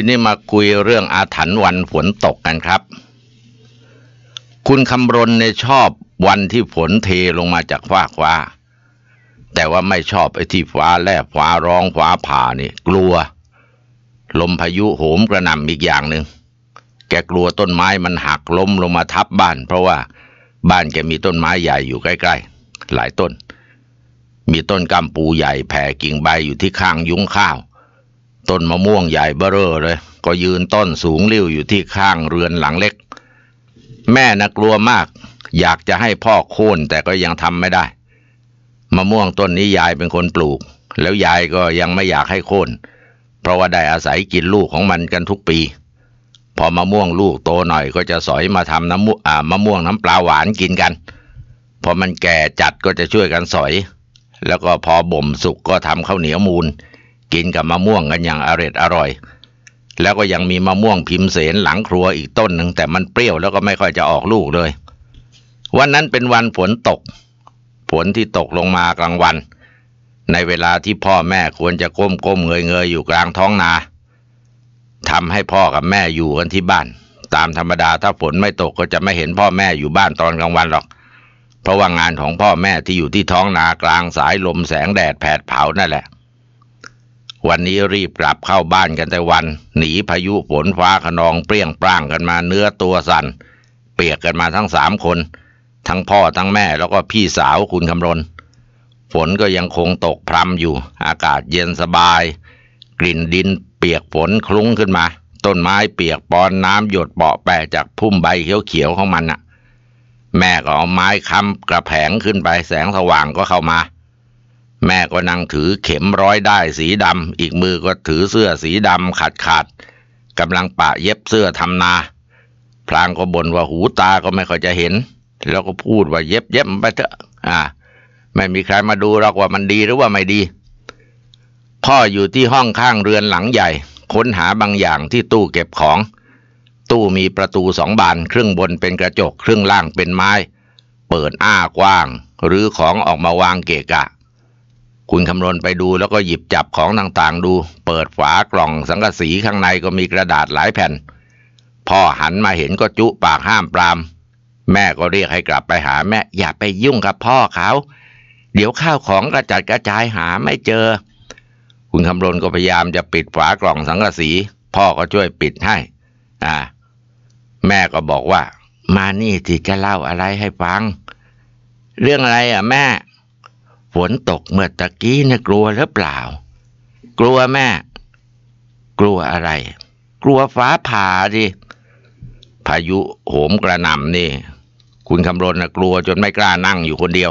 ทีนี้มาคุยเรื่องอาถรรพ์วันฝนตกกันครับ คุณคำรณในชอบวันที่ฝนเทลงมาจากฟ้าว้า แต่ว่าไม่ชอบไอ้ที่ฟ้าแลบฟ้าร้องฟ้าผ่านี่กลัวลมพายุโหมกระหน่ำอีกอย่างหนึ่งแกกลัวต้นไม้มันหักล้มลงมาทับบ้าน เพราะว่าบ้านแกมีต้นไม้ใหญ่อยู่ใกล้ๆ หลายต้น มีต้นกัมปูใหญ่แผ่กิ่งใบอยู่ที่ข้างยุ้งข้าวต้นมะม่วงใหญ่เบ้อเร่อเลยก็ยืนต้นสูงริ้วอยู่ที่ข้างเรือนหลังเล็ก แม่นะกลัวมากอยากจะให้พ่อโค่นแต่ก็ยังทำไม่ได้ มะม่วงต้นนี้ยายเป็นคนปลูก แล้วยายก็ยังไม่อยากให้โค่นเพราะว่าได้อาศัยกินลูกของมันกันทุกปี พอมะม่วงลูกโตหน่อยก็จะสอยมาทำน้ำมะม่วงน้ำปลาหวานกินกันพอมันแก่จัดก็จะช่วยกันสอย แล้วก็พอบ่มสุก ก็ทำข้าวเหนียวมูลกินกับมะม่วงกันอย่างอร็ดอร่อย แล้วก็ยังมีมะม่วงพิมพ์เสนหลังครัวอีกต้นหนึ่งแต่มันเปรี้ยวแล้วก็ไม่ค่อยจะออกลูกเลย วันนั้นเป็นวันฝนตกฝนที่ตกลงมากลางวัน ในเวลาที่พ่อแม่ควรจะก้มก้มเงยเงยอยู่กลางท้องนาทำให้พ่อกับแม่อยู่กันที่บ้าน ตามธรรมดาถ้าฝนไม่ตกก็จะไม่เห็นพ่อแม่อยู่บ้านตอนกลางวันหรอก เพราะว่างานของพ่อแม่ที่อยู่ที่ท้องนากลางสายลมแสงแดดแผดเผานั่นแหละวันนี้รีบกลับเข้าบ้านกันแต่วัน หนีพายุฝนฟ้าขนองเปรี้ยงปร้างกันมาเนื้อตัวสัน่นเปียกกันมาทั้งสามคน ทั้งพ่อทั้งแม่แล้วก็พี่สาวคุณคำรนฝนก็ยังคงตกพรำอยู่ อากาศเย็นสบายกลิ่นดินเปียกฝนคลุ้งขึ้นมา ต้นไม้เปียกปอนน้ำหยดเปาะแปะจากพุ่มใบเขียวๆของมันน่ะแม่ก็เอาไม้ค้ำกระแผงขึ้นไปแสงสว่างก็เข้ามาแม่ ก็นั่งถือเข็มร้อยได้สีดำ อีกมือก็ถือเสื้อสีดำขาดขาดกำลังปะเย็บเสื้อทำนา พลางก็บ่นว่าหูตาก็ไม่ค่อยจะเห็น แล้วก็พูดว่าเย็บเย็บไปเถอะ อ่า ไม่มีใครมาดูหรอกว่ามันดีหรือว่าไม่ดี พ่ออยู่ที่ห้องข้างเรือนหลังใหญ่ ค้นหาบางอย่างที่ตู้เก็บของ ตู้มีประตูสองบาน ครึ่งบนเป็นกระจกครึ่งล่างเป็นไม้ เปิดอ้ากว้างหรือของออกมาวางเกะกะคุณคำนวณไปดูแล้วก็หยิบจับของต่างๆดู เปิดฝากล่องสังกะสีข้างในก็มีกระดาษหลายแผ่น พ่อหันมาเห็นก็จุปากห้ามปราม แม่ก็เรียกให้กลับไปหาแม่ อย่าไปยุ่งกับพ่อเขา เดี๋ยวข้าวของกระจัดกระจายหาไม่เจอ คุณคำรนก็พยายามจะปิดฝากล่องสังกะสี พ่อก็ช่วยปิดให้ อ่า แม่ก็บอกว่า มานี่ที่จะเล่าอะไรให้ฟัง เรื่องอะไร อ่ะ แม่นตกเมื่อตะกี้นี่ยกลัวหรือเปล่า กลัวแม่ กลัวอะไร กลัวฟ้าผ่าดิ พายุโหมกระหน่ำนี่ คุณคำรณนะกลัว จนไม่กล้านั่งอยู่คนเดียว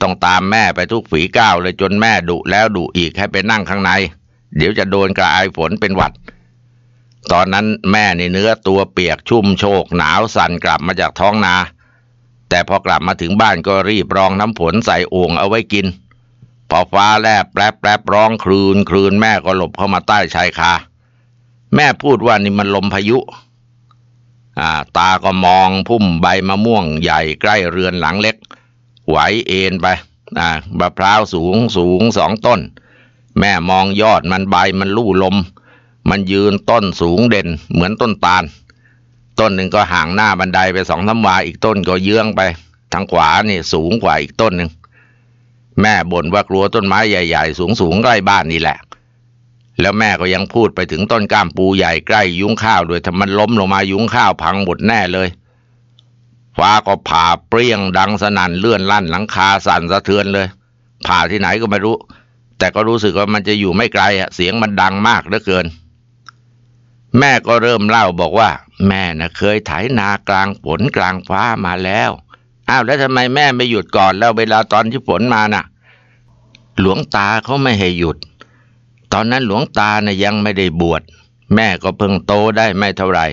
ต้องตามแม่ไปทุกฝีก้าวเลยจนแม่ดุแล้วดุอีกให้ไปนั่งข้างใน เดี๋ยวจะโดนกระไอฝนเป็นหวัด ตอนนั้นแม่ในเนื้อตัวเปียกชุ่มโชกหนาวสั่นกลับมาจากท้องนาแต่พอกลับมาถึงบ้านก็รีบรองน้ำฝนใส่โอ่งเอาไว้กินพอฟ้าแลบแปรบแปรร้องคลืนคลืนแม่ก็หลบเข้ามาใต้ชายคาแม่พูดว่านี่มันลมพายุาตาก็มองพุ่มใบมะม่วงใหญ่ใกล้เรือนหลังเล็กไหวเอ็นไปมะพร้าวสูงสูงสองต้น แม่มองยอดมันใบมันลู่ลม มันยืนต้นสูงเด่น เหมือนต้นตาลต้นหนึ่งก็ห่างหน้าบันไดไปสองสาวาอีกต้นก็เยื้องไปทางขวานี่สูงกว่าอีกต้นหนึ่งแม่บ่นว่ากลัวต้นไม้ใหญ่ ๆ สูงๆใกล้บ้านนี่แหละ แล้วแม่ก็ยังพูดไปถึงต้นก้ามปูใหญ่ใกล้ยุ้งข้าวด้วยถ้ามันล้มลงมายุ้งข้าวพังหมดแน่เลย ฟ้าก็ผ่าเปรี้ยงดังสนั่นเลื่อนลั่นหลังคาสั่นสะเทือนเลย ผ่าที่ไหนก็ไม่รู้ แต่ก็รู้สึกว่ามันจะอยู่ไม่ไกลอะเสียงมันดังมากเหลือเกินแม่ก็เริ่มเล่าบอกว่าแม่นะเคยไถนากลางฝนกลางฟ้ามาแล้วอ้าวแล้วทำไมแม่ไม่หยุดก่อนแล้วเวลาตอนที่ฝนมานะ่ะ หลวงตาเขาไม่ให้หยุด ตอนนั้นหลวงตานะยังไม่ได้บวชแม่ก็เพิ่งโตได้ไม่เท่าไหร่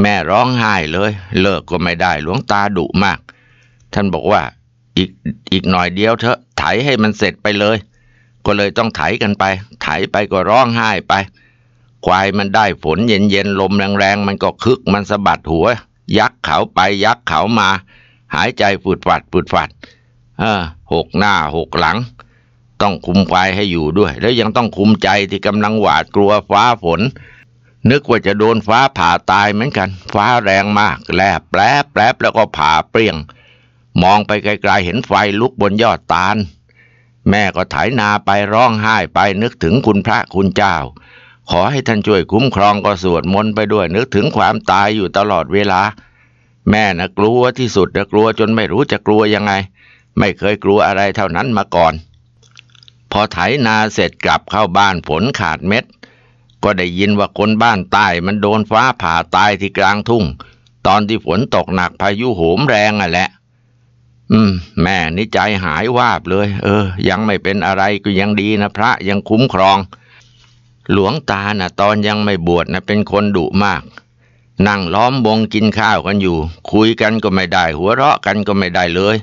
แม่ร้องไห้เลย เลิกก็ไม่ได้ หลวงตาดุมาก ท่านบอกว่าอีกอีกหน่อยเดียวเถอะไถให้มันเสร็จไปเลย ก็เลยต้องไถกันไป ไถไปก็ร้องไห้ไปควายมันได้ฝนเย็นๆลมแรงๆมันก็คึกมันสะบัดหัว ยักเขาไปยักเขามา หายใจฝุดฝัดฝุดฝัดเออหกหน้าหกหลัง ต้องคุมควายให้อยู่ด้วย แล้วยังต้องคุมใจที่กำลังหวาดกลัวฟ้าฝน นึกว่าจะโดนฟ้าผ่าตายเหมือนกัน ฟ้าแรงมากแลบแปรแปรแล้วก็ผ่าเปรี้ยง มองไปไกล ๆ เห็นไฟลุกบนยอดตาลแม่ก็ไถนาไปร้องไห้ไปนึกถึงคุณพระคุณเจ้าขอให้ท่านช่วยคุ้มครองก็สวดมนต์ไปด้วยนึกถึงความตายอยู่ตลอดเวลา แม่นะกลัวที่สุดนะกลัวจนไม่รู้จะกลัวยังไง ไม่เคยกลัวอะไรเท่านั้นมาก่อน พอไถนาเสร็จกลับเข้าบ้านผลขาดเม็ดก็ได้ยินว่าคนบ้านใต้มันโดนฟ้าผ่าตายที่กลางทุ่ง ตอนที่ฝนตกหนักพายุโหมแรงอ่ะแหละ อืม แม่นิจใจหายวาบเลย เออ ยังไม่เป็นอะไรก็ยังดีนะพระ ยังคุ้มครองหลวงตานะ่ะ ตอนยังไม่บวชนะเป็นคนดุมาก นั่งล้อมวงกินข้าวกันอยู่ คุยกันก็ไม่ได้ หัวเราะกันก็ไม่ได้เลย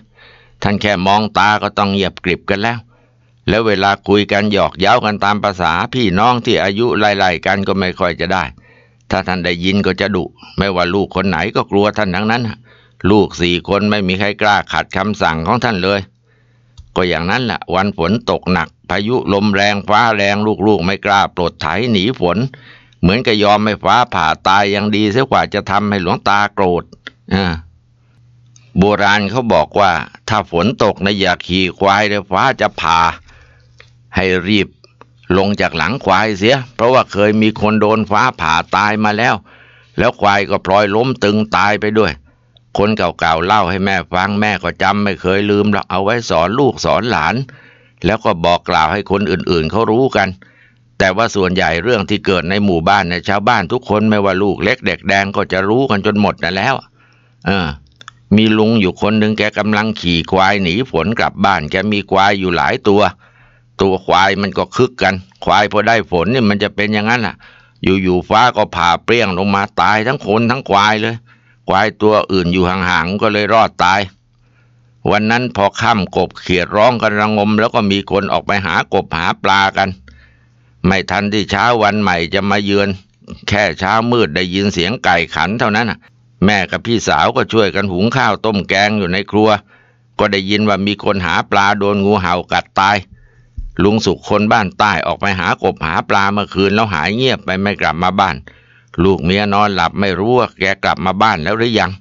ท่านแค่มองตาก็ต้องเหยียบกริบกันแล้ว แล้วเวลาคุยกันหยอกเย้ากันตามภาษา พี่น้องที่อายุไล่ๆกันก็ไม่ค่อยจะได้ ถ้าท่านได้ยินก็จะดุไม่ว่าลูกคนไหนก็กลัวท่านทั้งนั้นลูกสี่คนไม่มีใครกล้าขัดคำสั่งของท่านเลยก็อย่างนั้นแหละวันฝนตกหนัก พายุลมแรงฟ้าแรงลูกๆไม่กล้าปลดไถหนีฝน เหมือนกับยอมไม่ฟ้าผ่าตายยังดี เสียกว่าจะทำให้หลวงตาโกรธโบราณเขาบอกว่า ถ้าฝนตกนะอย่าขี่ควายเลยฟ้าจะผ่า ให้รีบ ลงจากหลังควายเสียเพราะว่าเคยมีคนโดนฟ้าผ่าตายมาแล้ว แล้วควายก็พลอยล้มตึงตายไปด้วยคนเก่าๆเล่าให้แม่ฟัง แม่ก็จำไม่เคยลืมเราเอาไว้สอนลูกสอนหลาน แล้วก็บอกกล่าวให้คนอื่นๆ เขารู้กัน แต่ว่าส่วนใหญ่เรื่องที่เกิดในหมู่บ้านในชาวบ้านทุกคนไม่ว่าลูก เล็กเด็กแดงก็จะรู้กันจนหมดนั่นแล้ว เออ มีลุงอยู่คนหนึ่งแกกำลังขี่ควายหนีฝนกลับบ้าน แกมีควายอยู่หลายตัว ตัวควายมันก็คึกกัน ควายพอได้ฝนนี่มันจะเป็นอย่างนั้นอ่ะ อยู่ๆฟ้าก็ผ่าเปรี้ยงลงมาตายทั้งคนทั้งควายเลยควายตัวอื่นอยู่ห่างๆก็เลยรอดตาย วันนั้นพอค่ำกบเขียดร้องกันระงม แล้วก็มีคนออกไปหากบหาปลากัน ไม่ทันที่เช้าวันใหม่จะมาเยือน แค่เช้ามืดได้ยินเสียงไก่ขันเท่านั้นแม่กับพี่สาวก็ช่วยกันหุงข้าวต้มแกงอยู่ในครัว ก็ได้ยินว่ามีคนหาปลาโดนงูเห่ากัดตายลุงสุขคนบ้านใต้ออกไปหากบหาปลาเมื่อคืนแล้วหายเงียบไปไม่กลับมาบ้านลูกเมียนอนหลับไม่รู้ว่าแกกลับมาบ้านแล้วหรือยัง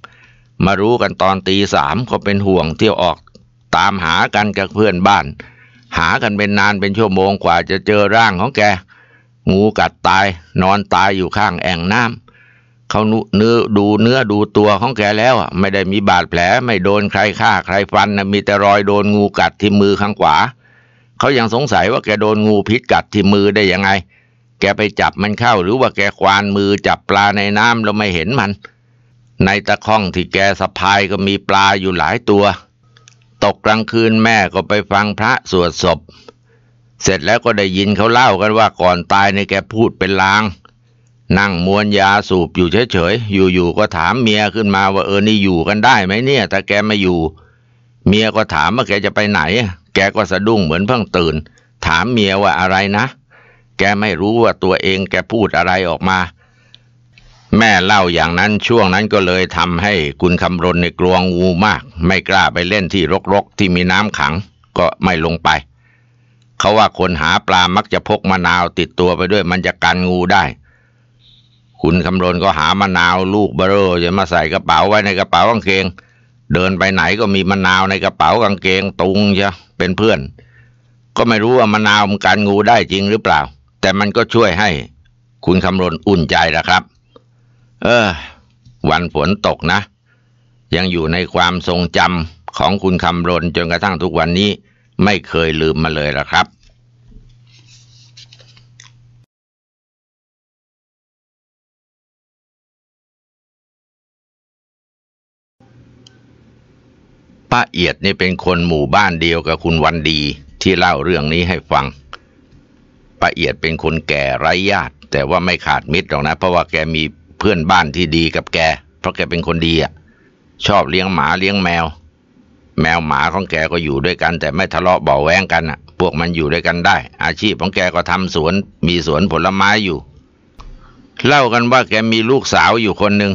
มารู้กันตอนตีสามก็เป็นห่วงเที่ยวออกตามหากันกับเพื่อนบ้าน หากันเป็นนานเป็นชั่วโมงกว่าจะเจอร่างของแกงูกัดตาย นอนตายอยู่ข้างแอ่งน้ำเขาเนื้อดูเนื้อดูตัวของแกแล้วอ่ะไม่ได้มีบาดแผล ไม่โดนใครฆ่าใครฟันนะมีแต่รอยโดนงูกัดที่มือข้างขวาเขายังสงสัยว่าแกโดนงูพิษกัดที่มือได้ยังไงแกไปจับมันเข้าหรือว่าแกควานมือจับปลาในน้ำแล้วไม่เห็นมัน ในตะข้องที่แกสะพายก็มีปลาอยู่หลายตัว ตกกลางคืนแม่ก็ไปฟังพระสวดศพเสร็จแล้วก็ได้ยินเขาเล่ากันว่าก่อนตายในแกพูดเป็นลาง นั่งมวนยาสูบอยู่เฉยๆ อยู่ๆก็ถามเมียขึ้นมาว่าเออนี่อยู่กันได้ไหมเนี่ยถ้าแกไม่อยู่ เมียก็ถามว่าแกจะไปไหน แกก็สะดุ้งเหมือนเพิ่งตื่น ถามเมียว่าอะไรนะเแกไม่รู้ว่าตัวเองแกพูดอะไรออกมา แม่เล่าอย่างนั้นช่วงนั้นก็เลยทำให้คุณคำรณในกลวงงูมาก ไม่กล้าไปเล่นที่รกๆที่มีน้ำขัง ก็ไม่ลงไป เขาว่าคนหาปลามักจะพกมะนาวติดตัวไปด้วย มันจะกันงูได้ คุณคำรณก็หามะนาวลูกเบรอจะมาใส่กระเป๋าไว้ในกระเป๋ากางเกง เดินไปไหนก็มีมะนาวในกระเป๋ากางเกงตุงจะเป็นเพื่อน ก็ไม่รู้ว่ามะนาวมันกันงูได้จริงหรือเปล่าแต่มันก็ช่วยให้คุณคำรณอุ่นใจนะครับ เออ วันฝนตกนะ ยังอยู่ในความทรงจำของคุณคำรณจนกระทั่งทุกวันนี้ไม่เคยลืมมาเลยละครับป้าเอียดนี่เป็นคนหมู่บ้านเดียวกับคุณวันดีที่เล่าเรื่องนี้ให้ฟังป้าเอียดเป็นคนแก่ไร้ญาติ แต่ว่าไม่ขาดมิตรหรอกนะ เพราะว่าแกมีเพื่อนบ้านที่ดีกับแก เพราะแกเป็นคนดีอ่ะ ชอบเลี้ยงหมาเลี้ยงแมว แมวหมาของแกก็อยู่ด้วยกัน แต่ไม่ทะเลาะเบาแวงกันอ่ะพวกมันอยู่ด้วยกันได้ อาชีพของแกก็ทำสวน มีสวนผลไม้อยู่ เล่ากันว่าแกมีลูกสาวอยู่คนหนึ่ง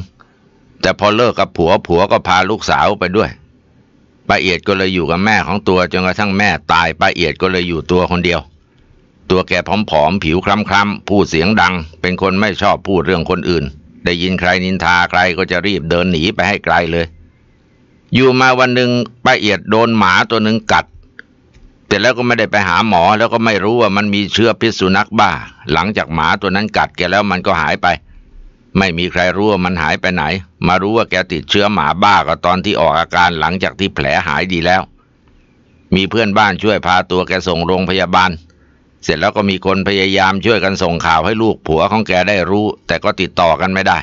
แต่พอเลิกกับผัวผัวก็พาลูกสาวไปด้วยป้าเอียดก็เลยอยู่กับแม่ของตัวจนกระทั่งแม่ตายป้าเอียดก็เลยอยู่ตัวคนเดียวตัวแกผอมๆ ผิวคล้ำๆ พูดเสียงดัง เป็นคนไม่ชอบพูดเรื่องคนอื่น ได้ยินใครนินทาใครก็จะรีบเดินหนีไปให้ไกลเลย อยู่มาวันหนึ่งป้าเอียดโดนหมาตัวหนึ่งกัดเสร็จแล้วก็ไม่ได้ไปหาหมอ แล้วก็ไม่รู้ว่ามันมีเชื้อพิษสุนัขบ้า หลังจากหมาตัวนั้นกัด แกแล้วมันก็หายไป ไม่มีใครรู้ว่ามันหายไปไหน มารู้ว่าแกติดเชื้อหมาบ้าก็ตอนที่ออกอาการหลังจากที่แผลหายดีแล้ว มีเพื่อนบ้านช่วยพาตัวแกส่งโรงพยาบาลเสร็จแล้วก็มีคนพยายามช่วยกันส่งข่าวให้ลูกผัวของแกได้รู้ แต่ก็ติดต่อกันไม่ได้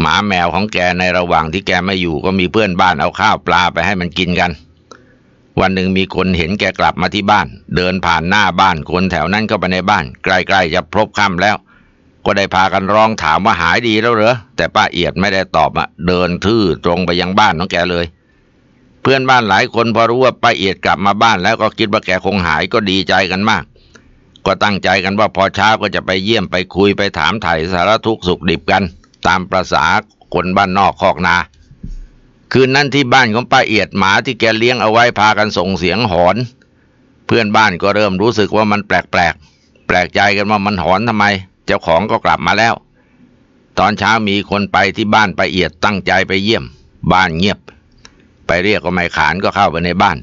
หมาแมวของแกในระหว่างที่แกไม่อยู่ก็มีเพื่อนบ้านเอาข้าวปลาไปให้มันกินกัน วันหนึ่งมีคนเห็นแกกลับมาที่บ้าน เดินผ่านหน้าบ้านคนแถวนั้นก็ไปในบ้าน ใกล้ๆจะพบค่ำแล้ว ก็ได้พากันร้องถามว่าหายดีแล้วเหรอ แต่ป้าเอียดไม่ได้ตอบอะเดินทื่อตรงไปยังบ้านของแกเลย เพื่อนบ้านหลายคนพอรู้ว่าป้าเอียดกลับมาบ้านแล้วก็คิดว่าแกคงหายก็ดีใจกันมากก็ตั้งใจกันว่าพอเช้าก็จะไปเยี่ยมไปคุยไปถามไถ่สารทุกข์สุขดิบกัน ตามประษาคนบ้านนอกคอกนา คืนนั้นที่บ้านของป้าเอียดหมาที่แกเลี้ยงเอาไว้พากันส่งเสียงหอน เพื่อนบ้านก็เริ่มรู้สึกว่ามันแปลกแปลก แปลกใจกันว่ามันหอนทำไม เจ้าของก็กลับมาแล้ว ตอนเช้ามีคนไปที่บ้านป้าเอียดตั้งใจไปเยี่ยม บ้านเงียบ ไปเรียกก็ไม่ขานก็เข้าไปในบ้าน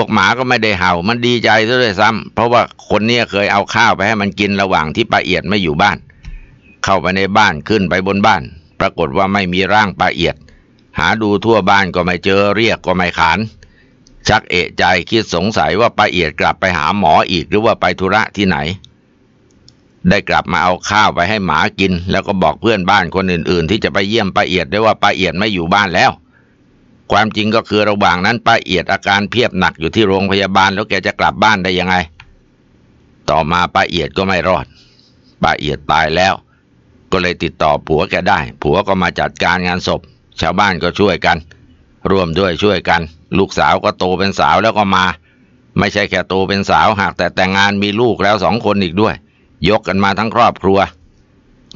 วกหมาก็ไม่ได้เห่า มันดีใจซะด้วยซ้ำ เพราะว่าคนนี้เคยเอาข้าวไปให้มันกินระหว่างที่ป้าเอียดไม่อยู่บ้าน เข้าไปในบ้าน ขึ้นไปบนบ้าน ปรากฏว่าไม่มีร่างป้าเอียด หาดูทั่วบ้านก็ไม่เจอ เรียกก็ไม่ขาน ชักเอะใจ คิดสงสัยว่าป้าเอียดกลับไปหาหมออีกหรือว่าไปธุระที่ไหน ได้กลับมาเอาข้าวไปให้หมากิน แล้วก็บอกเพื่อนบ้านคนอื่น ๆ ที่จะไปเยี่ยมป้าเอียดได้ว่าป้าเอียดไม่อยู่บ้านแล้วความจริงก็คือระหว่างนั้นป้าเอียดอาการเพียบหนักอยู่ที่โรงพยาบาลแล้วแกจะกลับบ้านได้ยังไง ต่อมาป้าเอียดก็ไม่รอดป้าเอียดตายแล้ว ก็เลยติดต่อผัวแกได้ ผัวก็มาจัดการงานศพ ชาวบ้านก็ช่วยกันร่วมด้วยช่วยกัน ลูกสาวก็โตเป็นสาวแล้วก็มา ไม่ใช่แค่โตเป็นสาวหาก แต่แต่งงานมีลูกแล้วสองคนอีกด้วย ยกกันมาทั้งครอบครัว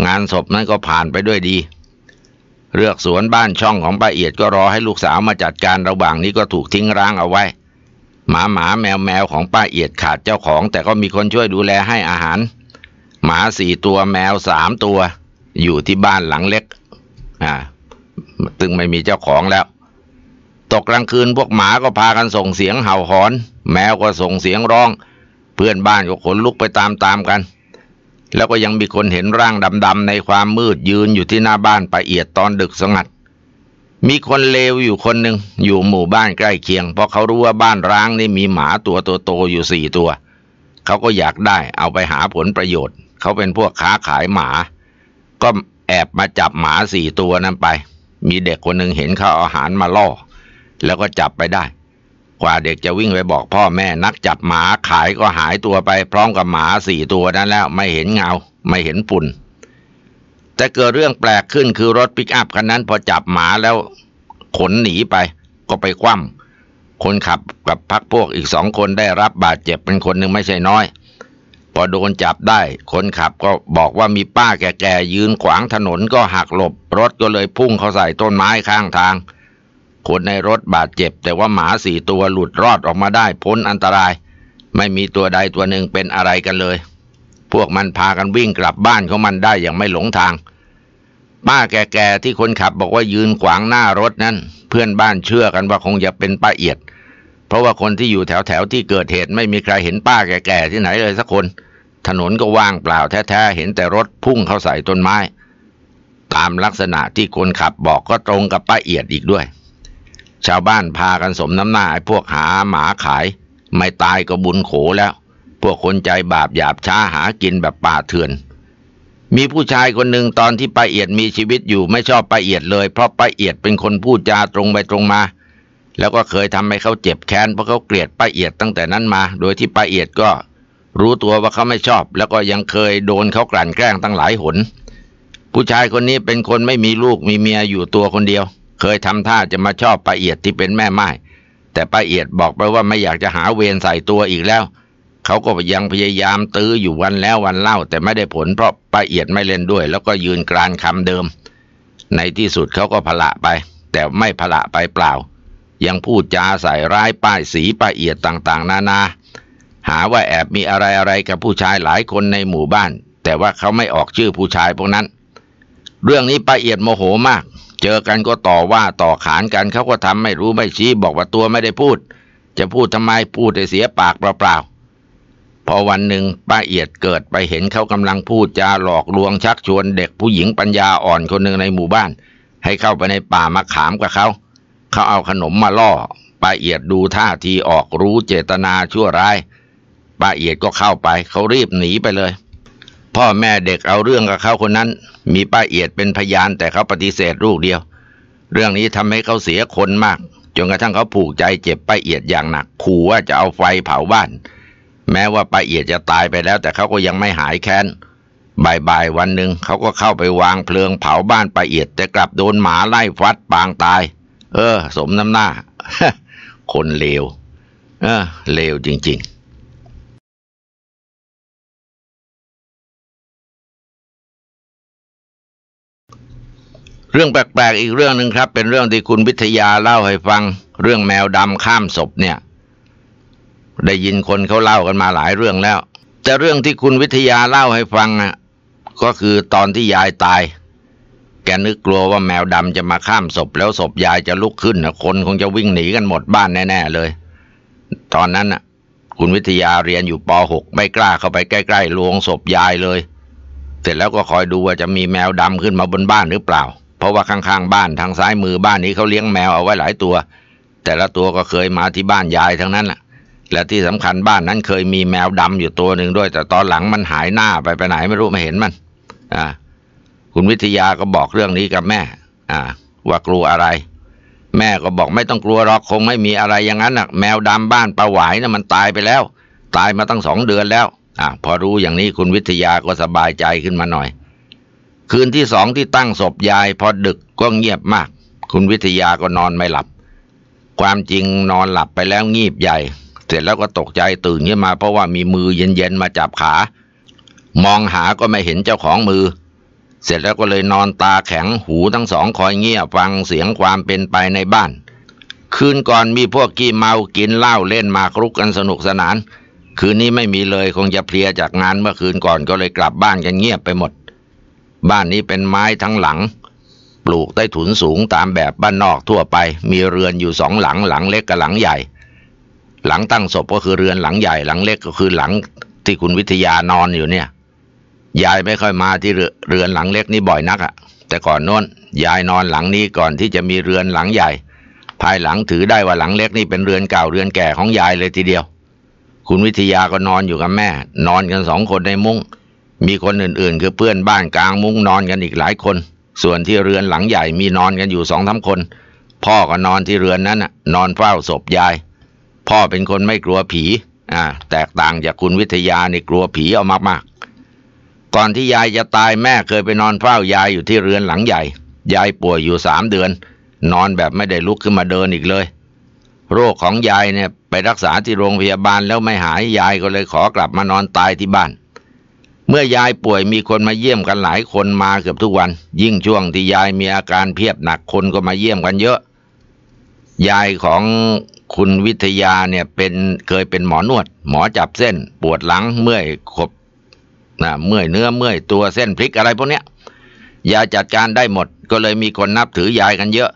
งานศพนั้นก็ผ่านไปด้วยดีเลือกสวนบ้านช่องของป้าเอียดก็รอให้ลูกสาวมาจัดการระหว่างนี้ก็ถูกทิ้งร้างเอาไว้ หมาหมาแมวแมวของป้าเอียดขาดเจ้าของแต่ก็มีคนช่วยดูแลให้อาหาร หมาสี่ตัว แมวสามตัว อยู่ที่บ้านหลังเล็ก อ่าซึงไม่มีเจ้าของแล้ว ตกกลางคืนพวกหมาก็พากันส่งเสียงเห่าหอน แมวก็ส่งเสียงร้อง เพื่อนบ้านก็ขนลุกไปตามๆกันแล้วก็ยังมีคนเห็นร่างดำๆ ในความมืดยืนอยู่ที่หน้าบ้านปะเอียดตอนดึกสงัด มีคนเลวอยู่คนหนึ่งอยู่หมู่บ้านใกล้เคียงเพราะเขารู้ว่าบ้านร้างนี่มีหมาตัวโตๆอยู่สี่ตัว เขาก็อยากได้เอาไปหาผลประโยชน์เขาเป็นพวกค้าขายหมา ก็แอบมาจับหมาสี่ตัวนั้นไป มีเด็กคนหนึ่งเห็นเขาอาหารมาล่อ แล้วก็จับไปได้กว่าเด็กจะวิ่งไปบอกพ่อแม่นักจับหมาขายก็หายตัวไปพร้อมกับหมาสี่ตัวนั้นแล้วไม่เห็นเงาไม่เห็นปุ่นแต่เกิดเรื่องแปลกขึ้นคือรถปิกอัพคันนั้น พอจับหมาแล้วขนหนีไป ก็ไปคว่ำคนขับกับพักพวกอีกสองคนได้รับบาดเจ็บเป็นคนหนึ่งไม่ใช่น้อย พอโดนจับได้ คนขับก็บอกว่ามีป้าแก่ๆยืนขวางถนนก็หักหลบ รถก็เลยพุ่งเข้าใส่ต้นไม้ข้างทางคนในรถบาดเจ็บ แต่ว่าหมาสี่ตัวหลุดรอดออกมาได้ พ้น อันตราย ไม่มีตัวใดตัวหนึ่งเป็นอะไรกันเลย พวกมันพากันวิ่งกลับบ้านของมันได้อย่างไม่หลงทาง ป้าแก่ๆที่คนขับบอกว่ายืนขวางหน้ารถนั้น เพื่อนบ้านเชื่อกันว่าคงจะเป็นป้าเอียด เพราะว่าคนที่อยู่แถวๆที่เกิดเหตุ ไม่มีใครเห็นป้าแก่ๆที่ไหนเลยสักคน ถนนก็ว่างเปล่าแท้ๆเห็นแต่รถพุ่งเข้าใส่ต้นไม้ตามลักษณะที่คนขับบอกก็ตรงกับป้าเอียดอีกด้วยชาวบ้านพากันสมน้ำหน้าไอ้พวกหาหมาขาย ไม่ตายก็บุญโขแล้ว พวกคนใจบาปหยาบช้าหากินแบบป่าเถื่อน มีผู้ชายคนหนึ่งตอนที่ป้าเอียดมีชีวิตอยู่ไม่ชอบป้าเอียดเลย เพราะป้าเอียดเป็นคนพูดจาตรงไปตรงมา แล้วก็เคยทำให้เขาเจ็บแค้นเพราะเขาเกลียดป้าเอียดตั้งแต่นั้นมา โดยที่ป้าเอียดก็รู้ตัวว่าเขาไม่ชอบ แล้วก็ยังเคยโดนเขากลั่นแกล้งตั้งหลายหน ผู้ชายคนนี้เป็นคนไม่มีลูกมีเมียอยู่ตัวคนเดียวเคยทำท่าจะมาชอบป้าเอียดที่เป็นแม่ไม้แต่ป้าเอียดบอกไปว่าไม่อยากจะหาเวรใส่ตัวอีกแล้ว เขาก็ยังพยายามตื้ออยู่วันแล้ววันเล่า แต่ไม่ได้ผลเพราะป้าเอียดไม่เล่นด้วยแล้วก็ยืนกรานคำเดิม ในที่สุดเขาก็พละไป แต่ไม่พละไปเปล่า ยังพูดจาใส่ร้ายป้ายสีป้าเอียดต่างๆ นานา หาว่าแอบมีอะไรอะไรกับผู้ชายหลายคนในหมู่บ้าน แต่ว่าเขาไม่ออกชื่อผู้ชายพวกนั้น เรื่องนี้ป้าเอียดโมโหมากเจอกันก็ต่อว่าต่อขานกันเขาก็ทำไม่รู้ไม่ชี้ บอกว่าตัวไม่ได้พูด จะพูดทำไมพูดแต่เสียปากเปล่าๆพอวันหนึ่งป้าเอียดเกิดไปเห็นเขากำลังพูดจาหลอกลวงชักชวนเด็กผู้หญิงปัญญาอ่อนคนหนึ่งในหมู่บ้าน ให้เข้าไปในป่ามาขามกับเขาเขาเอาขนมมาล่อป้าเอียดดูท่าทีออกรู้เจตนาชั่วร้ายป้าเอียดก็เข้าไปเขารีบหนีไปเลยพ่อแม่เด็กเอาเรื่องกับเขาคนนั้น มีป้าเอียดเป็นพยานแต่เขาปฏิเสธลูกเดียว เรื่องนี้ทำให้เขาเสียคนมาก จนกระทั่งเขาผูกใจเจ็บป้าเอียดอย่างหนัก ขู่ว่าจะเอาไฟเผาบ้าน แม้ว่าป้าเอียดจะตายไปแล้วแต่เขาก็ยังไม่หายแค้น บ่ายๆวันหนึ่งเขาก็เข้าไปวางเพลิงเผาบ้านป้าเอียดแต่กลับโดนหมาไล่ฟัดปางตาย เออ สมน้ำหน้า คนเลวเออเลวจริงๆเรื่องแปลกๆ อีกเรื่องหนึ่งครับ เป็นเรื่องที่คุณวิทยาเล่าให้ฟัง เรื่องแมวดำข้ามศพเนี่ย ได้ยินคนเขาเล่ากันมาหลายเรื่องแล้ว แต่เรื่องที่คุณวิทยาเล่าให้ฟังอ่ะ ก็คือตอนที่ยายตาย แกนึกกลัวว่าแมวดำจะมาข้ามศพแล้วศพยายจะลุกขึ้นนะคนคงจะวิ่งหนีกันหมดบ้านแน่ๆเลย ตอนนั้นน่ะ คุณวิทยาเรียนอยู่ป .6 ไม่กล้าเข้าไปใกล้ๆลวงศพยายเลย เสร็จแล้วก็คอยดูว่าจะมีแมวดำขึ้นมาบนบ้านหรือเปล่าเพราะว่าข้าง ๆ บ้านทางซ้ายมือบ้านนี้เขาเลี้ยงแมวเอาไว้หลายตัว แต่ละตัวก็เคยมาที่บ้านยายทั้งนั้นแหละและที่สำคัญบ้านนั้นเคยมีแมวดำอยู่ตัวหนึ่งด้วย แต่ตอนหลังมันหายหน้าไปไปไหนไม่รู้ ไม่เห็นมัน อ่า คุณวิทยาก็บอกเรื่องนี้กับแม่ อ่า ว่ากลัวอะไร แม่ก็บอกไม่ต้องกลัวหรอกคงไม่มีอะไรอย่างนั้นนะแมวดำบ้านปลาหวายนะ่ะมันตายไปแล้ว ตายมาตั้งสองเดือนแล้ว อ่าพอรู้อย่างนี้คุณวิทยาก็สบายใจขึ้นมาหน่อยคืนที่สองที่ตั้งศพยายพอดึกก็เงียบมาก คุณวิทยาก็นอนไม่หลับ ความจริงนอนหลับไปแล้วงีบใหญ่เสร็จแล้วก็ตกใจตื่นขึ้นมาเพราะว่ามีมือเย็นๆมาจับขา มองหาก็ไม่เห็นเจ้าของมือ เสร็จแล้วก็เลยนอนตาแข็งหูทั้งสองคอยเงียบฟังเสียงความเป็นไปในบ้านคืนก่อนมีพวกกี้เมากินเหล้าเล่นมาครุกกันสนุกสนาน คืนนี้ไม่มีเลยคงจะเพลียจากงานเมื่อคืนก่อนก็เลยกลับบ้านกันเงียบไปหมดบ้านนี้เป็นไม้ทั้งหลัง ปลูกใต้ถุนสูงตามแบบบ้านนอกทั่วไป มีเรือนอยู่สองหลัง หลังเล็กกับหลังใหญ่ หลังตั้งศพก็คือเรือนหลังใหญ่ หลังเล็กก็คือหลังที่คุณวิทยานอนอยู่เนี่ย ยายไม่ค่อยมาที่เรือนหลังเล็กนี่บ่อยนักอ่ะ แต่ก่อนโน้นยายนอนหลังนี้ก่อนที่จะมีเรือนหลังใหญ่ ภายหลังถือได้ว่าหลังเล็กนี่เป็นเรือนเก่าเรือนแก่ของยายเลยทีเดียว คุณวิทยาก็นอนอยู่กับแม่ นอนกันสองคนในมุง้งมีคนอื่นๆ คือเพื่อนบ้านกลางมุ้งนอนกันอีกหลายคน ส่วนที่เรือนหลังใหญ่มีนอนกันอยู่สองสาคน พ่อก็นอนที่เรือนนั้นนอนเฝ้าศพยาย พ่อเป็นคนไม่กลัวผีอ่าแตกต่างจากคุณวิทยาในกลัวผีเอามากๆก่อนที่ยายจะตายแม่เคยไปนอนเฝ้ายายอยู่ที่เรือนหลังใหญ่ ยายป่วยอยู่สามเดือน นอนแบบไม่ได้ลุกขึ้นมาเดินอีกเลย โรคของยายเนี่ยไปรักษาที่โรงพยาบาลแล้วไม่หายยายก็เลยขอกลับมานอนตายที่บ้านเมื่อยายป่วยมีคนมาเยี่ยมกันหลายคนมาเกือบทุกวัน ยิ่งช่วงที่ยายมีอาการเพียบหนักคนก็มาเยี่ยมกันเยอะ ยายของคุณวิทยาเนี่ยเป็นเคยเป็นหมอนวด หมอจับเส้นปวดหลังเมื่อยขบนะเมื่อยเนื้อเมื่อยตัวเส้นพลิกอะไรพวกเนี้ยยาจัดการได้หมด ก็เลยมีคนนับถือยายกันเยอะ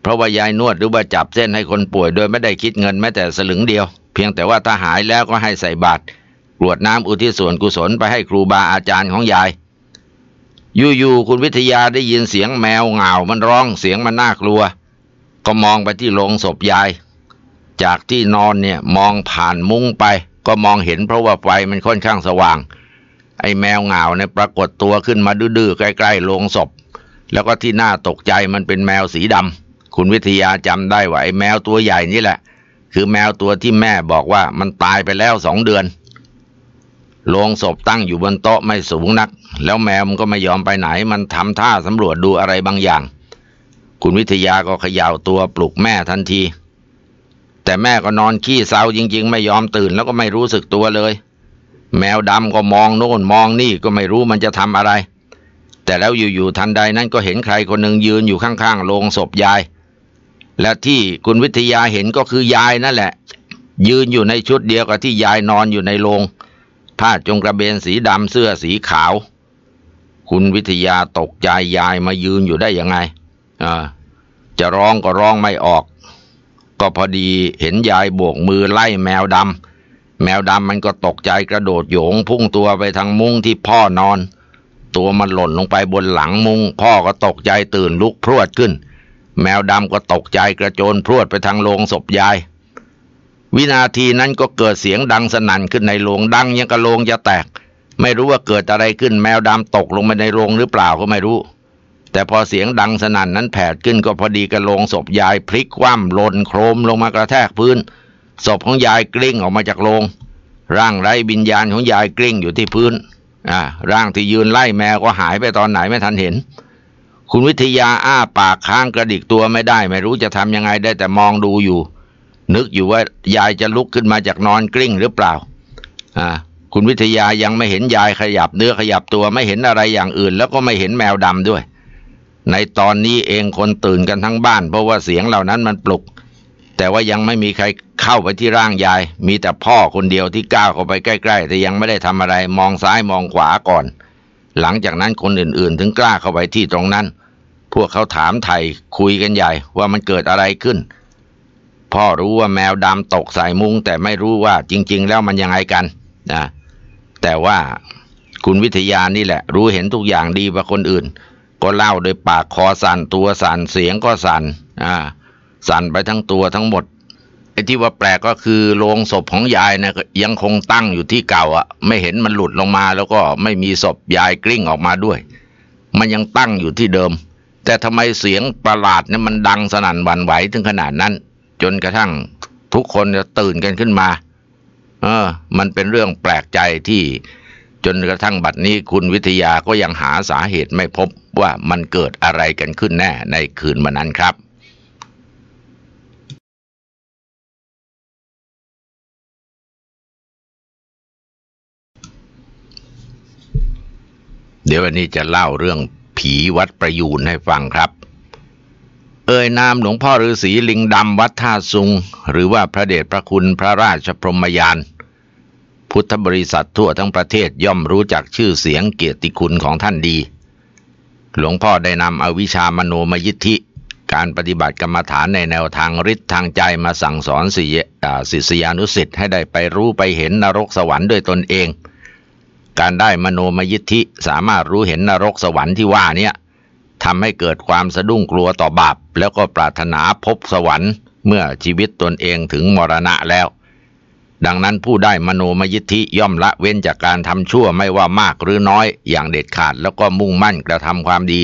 เพราะว่ายายนวดหรือว่าจับเส้นให้คนป่วยโดยไม่ได้คิดเงินแม้แต่สลึงเดียว เพียงแต่ว่าถ้าหายแล้วก็ให้ใส่บาตรกรวดน้ำอุทิศส่วนกุศลไปให้ครูบาอาจารย์ของยาย อยู่ๆคุณวิทยาได้ยินเสียงแมวเหงามันร้องเสียงมันน่ากลัว ก็มองไปที่โลงศพยาย จากที่นอนเนี่ยมองผ่านมุ้งไป ก็มองเห็นเพราะว่าไฟมันค่อนข้างสว่าง ไอ้แมวเหงาเนี่ยปรากฏตัวขึ้นมาดื้อๆใกล้ๆโลงศพ แล้วก็ที่น่าตกใจมันเป็นแมวสีดำ คุณวิทยาจำได้ว่าไอ้แมวตัวใหญ่นี่แหละ คือแมวตัวที่แม่บอกว่ามันตายไปแล้วสองเดือนโลงศพตั้งอยู่บนโต๊ะไม่สูงนัก แล้วแมวมันก็ไม่ยอมไปไหนมันทำท่าสำรวจดูอะไรบางอย่าง คุณวิทยาก็เขย่าตัวปลุกแม่ทันที แต่แม่ก็นอนขี้เศ้าจริง ๆ ไม่ยอมตื่น แล้วก็ไม่รู้สึกตัวเลย แมวดำก็มองโน่นมองนี่ก็ไม่รู้มันจะทำอะไร แต่แล้วอยู่ๆทันใดนั้นก็เห็นใครคนหนึ่งยืนอยู่ข้าง ๆโลงศพยาย และที่คุณวิทยาเห็นก็คือยายนั่นแหละ ยืนอยู่ในชุดเดียวกับที่ยายนอนอยู่ในโรงผ้าจงกระเบนสีดำเสื้อสีขาว คุณวิทยาตกใจยายมายืนอยู่ได้ยังไงจะร้องก็ร้องไม่ออก ก็พอดีเห็นยายโบกมือไล่แมวดำแมวดำมันก็ตกใจกระโดดโยงพุ่งตัวไปทางมุ้งที่พ่อนอน ตัวมันหล่นลงไปบนหลังมุง้งพ่อก็ตกใจตื่นลุกพรวดขึ้น แมวดำก็ตกใจกระโจนพรวดไปทางโรงศพยายวินาทีนั้นก็เกิดเสียงดังสนั่นขึ้นในโรงดังยังกระโลงจะแตก ไม่รู้ว่าเกิดอะไรขึ้นแมวดำตกลงไปในโรงหรือเปล่าก็ไม่รู้ แต่พอเสียงดังสนั่นนั้นแผดขึ้นก็พอดีกระโลงศพยายพลิกคว่ำหล่นโครมลงมากระแทกพื้น ศพของยายกลิ้งออกมาจากโรงร่างไร้บิญญาณของยายกลิ้งอยู่ที่พื้นอ่าร่างที่ยืนไล่แมวก็หายไปตอนไหนไม่ทันเห็น คุณวิทยาอ้าปากค้างกระดิกตัวไม่ได้ ไม่รู้จะทำยังไงได้แต่มองดูอยู่นึกอยู่ว่ายายจะลุกขึ้นมาจากนอนกลิ้ง หรือเปล่าอ่า คุณวิทยายังไม่เห็นยายขยับ เนื้อขยับตัวไม่เห็นอะไรอย่างอื่น แล้วก็ไม่เห็นแมวดำด้วย ในตอนนี้เองคนตื่นกันทั้งบ้าน เพราะว่าเสียงเหล่านั้นมันปลุก แต่ว่ายังไม่มีใครเข้าไปที่ร่างยาย มีแต่พ่อคนเดียวที่ก้าวเข้าไปใกล้ ๆ แต่ยังไม่ได้ทำอะไรมองซ้ายมองขวาก่อน หลังจากนั้นคนอื่นๆ ถึงกล้าเข้าไปที่ตรงนั้น พวกเขาถามไทยคุยกันใหญ่ว่ามันเกิดอะไรขึ้นพ่อรู้ว่าแมวดำตกใส่มุ้งแต่ไม่รู้ว่าจริง ๆ แล้วมันยังไงกันนะแต่ว่าคุณวิทยานี่แหละ รู้เห็นทุกอย่างดีกว่าคนอื่น ก็เล่าโดยปากคอสั่นตัวสั่นเสียงก็สั่นอ่าสั่นไปทั้งตัวทั้งหมดไอ้ที่ว่าแปลกก็คือโรงศพของยายนะยังคงตั้งอยู่ที่เก่าอ่ะไม่เห็นมันหลุดลงมาแล้วก็ไม่มีศพยายกลิ้งออกมาด้วย มันยังตั้งอยู่ที่เดิม แต่ทำไมเสียงประหลาดเนี่ยมันดังสนั่นหวั่นไหวถึงขนาดนั้นจนกระทั่งทุกคนจะตื่นกันขึ้นมา เออ มันเป็นเรื่องแปลกใจที่จนกระทั่งบัดนี้คุณวิทยาก็ยังหาสาเหตุไม่พบว่ามันเกิดอะไรกันขึ้นแน่ในคืนวันนั้นครับ เดี๋ยววันนี้จะเล่าเรื่องผีวัดประยูนให้ฟังครับยนาม หลวงพ่อฤาษีลิง ดำ วัดท่าซุง หรือว่า พระเดช พระคุณพระราชพรหมยาน พุทธบริษัททั่วทั้งประเทศย่อมรู้จักชื่อเสียงเกียรติคุณของท่านดี หลวงพ่อได้นำอวิชามโนมยิทธิ การปฏิบัติกรรมฐานในแนวทางฤทธิ์ทางใจมาสั่งสอนศิษยานุสิ์ให้ได้ไปรู้ไปเห็นนรกสวรรค์ด้วยตนเอง การได้มโนมยิทธิสามารถรู้เห็นนรกสวรรค์ที่ว่าเนี่ยทำให้เกิดความสะดุ้งกลัวต่อบาป แล้วก็ปรารถนาพบสวรรค์ เมื่อชีวิตตนเองถึงมรณะแล้ว ดังนั้นผู้ได้มโนมยิทธิ ย่อมละเว้นจากการทำชั่วไม่ว่ามากหรือน้อย อย่างเด็ดขาดแล้วก็มุ่งมั่นกระทำความดี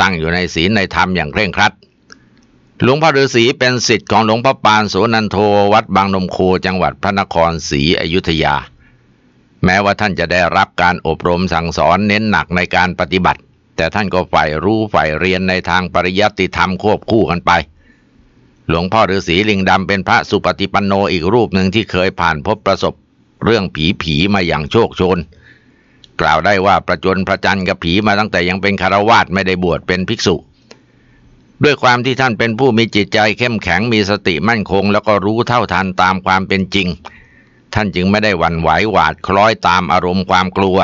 ตั้งอยู่ในศีลในธรรมอย่างเคร่งครัด หลวงพ่อฤาษีเป็นสิทธิ์ของหลวงพ่อปานโสนันโท วัดบางนมโคจังหวัดพระนครศรีอยุธยา แม้ว่าท่านจะได้รับการอบรมสั่งสอนเน้นหนักในการปฏิบัติแต่ท่านก็ฝ่ายรู้ฝ่ายเรียนในทางปริยัติธรรมควบคู่กันไป หลวงพ่อฤาษีลิงดำเป็นพระสุปฏิปันโนอีกรูปหนึ่งที่เคยผ่านพบประสบเรื่องผีผีมาอย่างโชคชน กล่าวได้ว่าประจนประจันกับผีมาตั้งแต่ยังเป็นคารวาสไม่ได้บวชเป็นภิกษุ ด้วยความที่ท่านเป็นผู้มีจิตใจเข้มแข็งมีสติมั่นคง แล้วก็รู้เท่าทันตามความเป็นจริง ท่านจึงไม่ได้หวั่นไหวหวาดคล้อยตามอารมณ์ความกลัว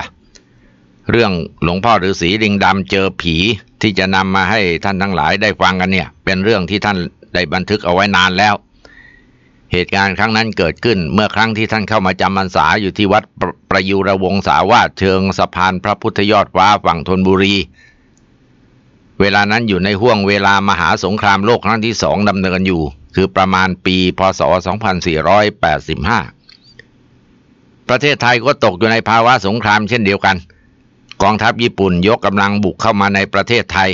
เรื่องหลวงพ่อฤาษีลิงดำเจอผีที่จะนำมาให้ท่านทั้งหลายได้ฟังกันเนี่ยเป็นเรื่องที่ท่านได้บันทึกเอาไว้นานแล้ว เหตุการณ์ครั้งนั้นเกิดขึ้นเมื่อครั้งที่ท่านเข้ามาจำพรรษาอยู่ที่วัดปประยุรวงศาวาสเชิงสะพานพระพุทธยอดฟ้าฝั่งธนบุรี เวลานั้นอยู่ในห่วงเวลามหาสงครามโลกครั้งที่สองดำเนินอยู่ คือประมาณปีพศ2485ประเทศไทยก็ตกอยู่ในภาวะสงครามเช่นเดียวกันกองทัพญี่ปุ่นยกกำลังบุกเข้ามาในประเทศไทย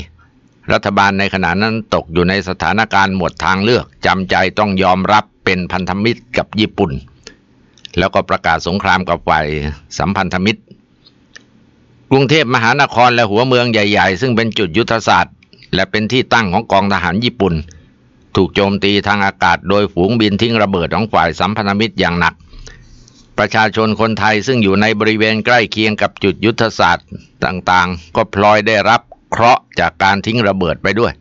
รัฐบาลในขณะนั้นตกอยู่ในสถานการณ์หมดทางเลือก จำใจต้องยอมรับเป็นพันธมิตรกับญี่ปุ่น แล้วก็ประกาศสงครามกับฝ่ายสัมพันธมิตร กรุงเทพมหานครและหัวเมืองใหญ่ๆ ซึ่งเป็นจุดยุทธศาสตร์ และเป็นที่ตั้งของกองทหารญี่ปุ่น ถูกโจมตีทางอากาศโดยฝูงบินทิ้งระเบิดของฝ่ายสัมพันธมิตรอย่างหนักประชาชนคนไทยซึ่งอยู่ในบริเวณใกล้เคียงกับจุดยุทธศาสตร์ต่างๆ ก็พลอยได้รับเคราะห์จากการทิ้งระเบิดไปด้วย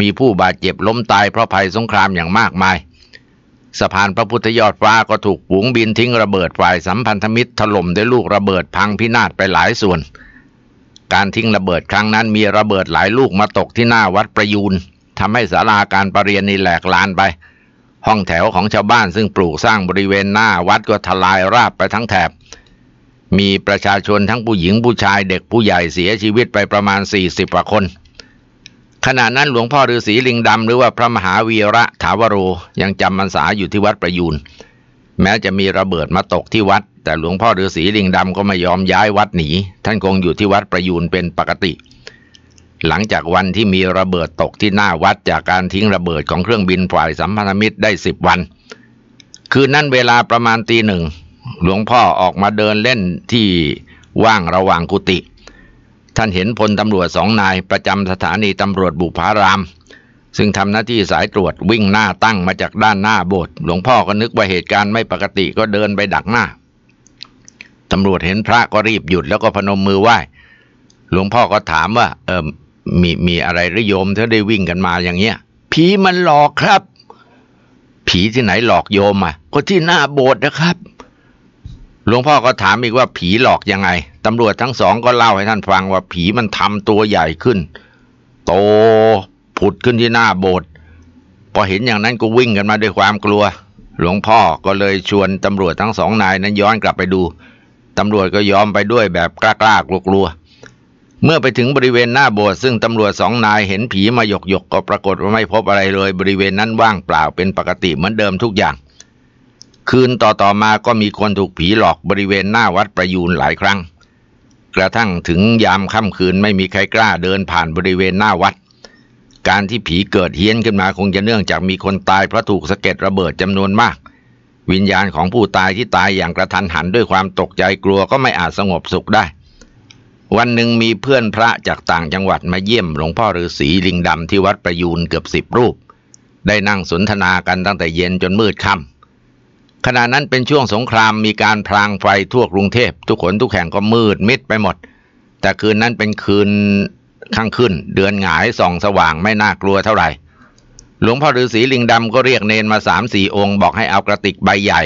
มีผู้บาดเจ็บล้มตายเพราะภัยสงครามอย่างมากมายสะพานพระพุทธยอดฟ้าก็ถูกฝูงบินทิ้งระเบิดฝ่ายสัมพันธมิตรถล่มด้วยลูกระเบิดพังพินาศไปหลายส่วน การทิ้งระเบิดครั้งนั้นมีระเบิดหลายลูกมาตกที่หน้าวัดประยูนทำให้ศาลาการประเรียนนี่แหลกลานไปห้องแถวของชาวบ้านซึ่งปลูกสร้างบริเวณหน้าวัดก็ทลายราบไปทั้งแถบ มีประชาชนทั้งผู้หญิงผู้ชายเด็กผู้ใหญ่เสียชีวิตไปประมาณ 40กว่าคน ขณะนั้นหลวงพ่อฤาษีลิงดำหรือว่าพระมหาวีระถาวโรยังจำพรรษาอยู่ที่วัดประยูน แม้จะมีระเบิดมาตกที่วัด แต่หลวงพ่อฤาษีลิงดำก็ไม่ยอมย้ายวัดหนี ท่านคงอยู่ที่วัดประยูนเป็นปกติเหลังจากวันที่มีระเบิดตกที่หน้าวัดจากการทิ้งระเบิดของเครื่องบินฝ่ายสัมพันธมิตรได้สิบวัน คืนนั้นเวลาประมาณตีหนึ่งหลวงพ่อออกมาเดินเล่นที่ว่างระหว่างกุฏิท่านเห็นพลตำรวจสองนายประจำสถานีตำรวจบุพาราม ซึ่งทำหน้าที่สายตรวจวิ่งหน้าตั้งมาจากด้านหน้าโบสถ์หลวงพ่อก็นึกว่าเหตุการณ์ไม่ปกติก็เดินไปดักหน้าตำรวจเห็นพระก็รีบหยุดแล้วก็พนมมือไหว้หลวงพ่อก็ถามว่า เออมีมีอะไรระยมถ้าได้วิ่งกันมาอย่างเงี้ย ผีมันหลอกครับ ผีที่ไหนหลอกโยมอ่ะก็ที่หน้าโบสถ์นะครับ หลวงพ่อก็ถามอีกว่าผีหลอกยังไงตำรวจทั้งสองก็เล่าให้ท่านฟังว่าผีมันทำตัวใหญ่ขึ้น โตผุดขึ้นที่หน้าโบสถ์พอเห็นอย่างนั้นก็วิ่งกันมาด้วยความกลัว หลวงพ่อก็เลยชวนตำรวจทั้งสองนายนั้นย้อนกลับไปดูตำรวจก็ยอมไปด้วยแบบกล้ากลัวๆเมื่อไปถึงบริเวณหน้าโบสถ์ซึ่งตำรวจสองนายเห็นผีมาหยกหยกก็ปรากฏว่าไม่พบอะไรเลย บริเวณนั้นว่างเปล่าเป็นปกติเหมือนเดิมทุกอย่างคืนต่อต่อมาก็มีคนถูกผีหลอกบริเวณหน้าวัดประยูนหลายครั้ง กระทั่งถึงยามค่ำคืนไม่มีใครกล้าเดินผ่านบริเวณหน้าวัด การที่ผีเกิดเฮี้ยนขึ้นมาคงจะเนื่องจากมีคนตายเพราะถูกสะเก็ดระเบิดจำนวนมาก วิญญาณของผู้ตายที่ตายอย่างกระทันหันด้วยความตกใจกลัวก็ไม่อาจสงบสุขได้วันหนึ่งมีเพื่อนพระจากต่างจังหวัดมาเยี่ยม หลวงพ่อฤาษีลิงดำ ที่วัดประยูนเกือบสิบรูป ได้นั่งสนทนากันตั้งแต่เย็นจนมืดค่ำขณะนั้นเป็นช่วงสงครามมีการพรางไฟทั่วกรุงเทพ ทุกคนทุกแห่งก็มืดมิดไปหมด แต่คืนนั้นเป็นคืนข้างขึ้น เดือนหงายส่องสว่างไม่น่ากลัวเท่าไหร่ หลวงพ่อฤาษีลิงดำก็เรียกเนนมาสามสี่องค์บอกให้เอากระติกใบใหญ่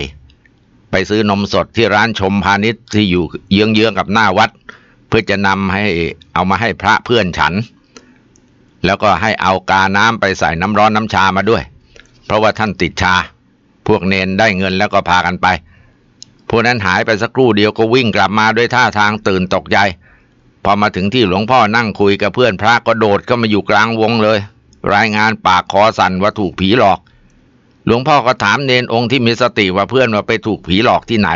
ไปซื้อนมสดที่ร้านชมพาณิชย์ที่อยู่เยื้องๆกับหน้าวัดเพื่อจะนำให้เอามาให้พระเพื่อนฉัน แล้วก็ให้เอากาน้ำไปใส่น้ำร้อนน้ำชามาด้วย เพราะว่าท่านติดชา พวกเนนได้เงินแล้วก็พากันไปพวกนั้นหายไปสักครู่เดียวก็วิ่งกลับมาด้วยท่าทางตื่นตกใจพอมาถึงที่หลวงพ่อนั่งคุยกับเพื่อนพระก็โดดเข้ามาอยู่กลางวงเลย รายงานปากคอสั่นว่าถูกผีหลอก หลวงพ่อก็ถามเนนองค์ที่มีสติว่าเพื่อนว่าไปถูกผีหลอกที่ไหน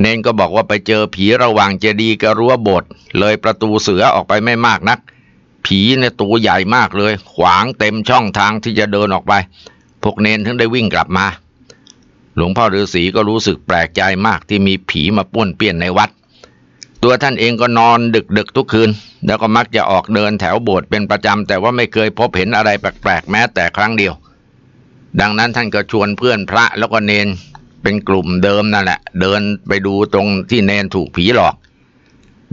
เน่นก็บอกว่าไปเจอผีระหว่างเจดีย์กับรั้วโบสถ์เลยประตูเสือออกไปไม่มากนัก ผีเนี่ยตัวใหญ่มากเลย ขวางเต็มช่องทางที่จะเดินออกไป พวกเนนถึงได้วิ่งกลับมา หลวงพ่อฤาษีก็รู้สึกแปลกใจมากที่มีผีมาป้วนเปี้ยนในวัด ตัวท่านเองก็นอนดึกๆทุกคืน แล้วก็มักจะออกเดินแถวโบสถ์เป็นประจำ แต่ว่าไม่เคยพบเห็นอะไรแปลกๆแม้แต่ครั้งเดียว ดังนั้นท่านก็ชวนเพื่อนพระแล้วก็เนนเป็นกลุ่มเดิมนั่นแหละเดินไปดูตรงที่เนนถูกผีหลอก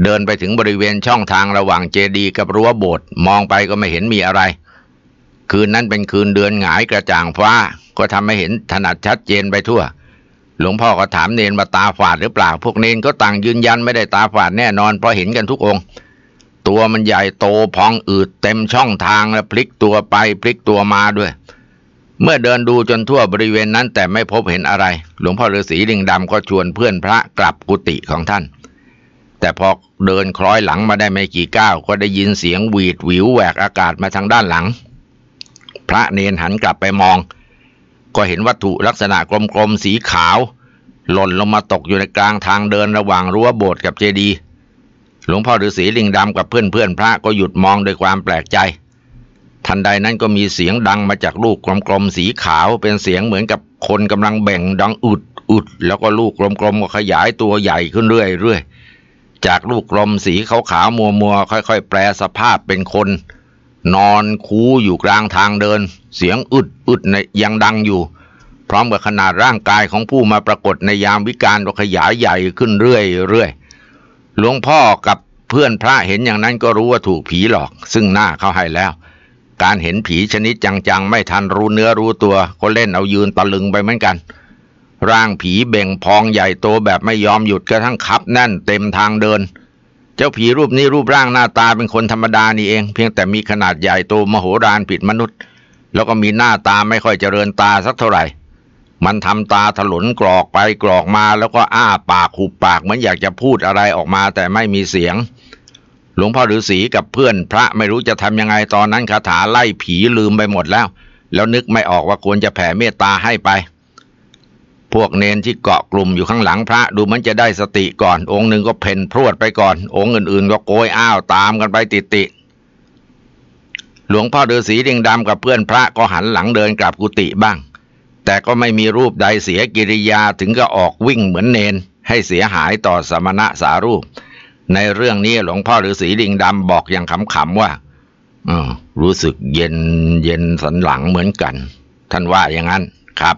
เดินไปถึงบริเวณช่องทางระหว่างเจดีกับรั้วโบสถ์มองไปก็ไม่เห็นมีอะไร คืนนั้นเป็นคืนเดือนหงายกระจ่างฟ้าก็ทำให้เห็นถนัดชัดเจนไปทั่ว หลวงพ่อก็ถามเนนมาตาฝาดหรือเปล่า พวกเนนก็ต่างยืนยันไม่ได้ตาฝาดแน่นอนเพราะเห็นกันทุกองค์ ตัวมันใหญ่โตพองอืดเต็มช่องทางและพลิกตัวไปพลิกตัวมาด้วยเมื่อเดินดูจนทั่วบริเวณนั้นแต่ไม่พบเห็นอะไร หลวงพ่อฤาษีลิงดำก็ชวนเพื่อนพระกลับกุฏิของท่าน แต่พอเดินคล้อยหลังมาได้ไม่กี่ก้าว ก็ได้ยินเสียงหวีดหวิวแหวกอากาศมาทางด้านหลัง พระเนนหันกลับไปมอง ก็เห็นวัตถุลักษณะกลมๆสีขาวหล่นลงมาตกอยู่ในกลางทางเดินระหว่างรั้วโบสถ์กับเจดีย์หลวงพ่อฤาษีลิงดำกับเพื่อนๆพระก็หยุดมองด้วยความแปลกใจทันใดนั้นก็มีเสียงดังมาจากลูกกลมๆ สีขาวเป็นเสียงเหมือนกับคนกำลังแบ่งดังอุดอุดแล้วก็ลูกกลมๆก็ขยายตัวใหญ่ขึ้นเรื่อยๆ จากลูกกลมสีขาวๆมัวๆ ค่อยๆ แปลสภาพเป็นคน นอนคูอยู่กลางทางเดินเสียงอึดอึดในยังดังอยู่ พร้อมกับขนาดร่างกายของผู้มาปรากฏในยามวิการก็ขยายใหญ่ขึ้นเรื่อยๆหลวงพ่อกับเพื่อนพระเห็นอย่างนั้นก็รู้ว่าถูกผีหลอกซึ่งหน้าเขาให้แล้วการเห็นผีชนิดจังๆ ไม่ทันรู้เนื้อรู้ตัว ก็เล่นเอายืนตะลึงไปเหมือนกัน ร่างผีเบ่งพองใหญ่โตแบบไม่ยอมหยุดกระทั่งขับแน่นเต็มทางเดิน เจ้าผีรูปนี้รูปร่างหน้าตาเป็นคนธรรมดานี่เอง เพียงแต่มีขนาดใหญ่โตมโหฬารผิดมนุษย์ แล้วก็มีหน้าตาไม่ค่อยเจริญตาสักเท่าไหร่ มันทำตาถลนกรอกไปกรอกมาแล้วก็อ้าปากหุบปากเหมือนอยากจะพูดอะไรออกมาแต่ไม่มีเสียงลวงพ่อฤาษีกับเพื่อนพระไม่รู้จะทำยังไงตอนนั้นคาถาไล่ผีลืมไปหมดแล้ว แล้วนึกไม่ออกว่าควรจะแผ่เมตตาให้ไป พวกเนนที่เกาะกลุ่มอยู่ข้างหลังพระดูมันจะได้สติก่อน องค์หนึ่งก็เพ่นพรวดไปก่อน องค์อื่นๆก็โกยอ้าวตามกันไปติดๆหลวงพ่อฤาษีดิงดำกับเพื่อนพระก็หันหลังเดินกลับกุฏิบ้าง แต่ก็ไม่มีรูปใดเสียกิริยาถึงก็ออกวิ่งเหมือนเนนให้เสียหายต่อสมณะสารูปในเรื่องนี้หลวงพ่อฤาษีลิงดำบอกอย่างขำๆว่าอรู้สึกเย็นเย็นสันหลังเหมือนกัน ท่านว่าอย่างนั้นครับ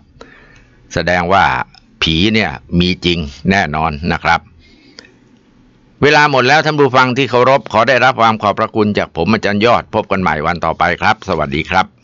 แสดงว่าผีเนี่ย มีจริงแน่นอนนะครับ เวลาหมดแล้วท่านผู้ฟังที่เคารพ ขอได้รับความขอบพระคุณจากผมอาจารย์ยอดพบกันใหม่วันต่อไปครับ สวัสดีครับ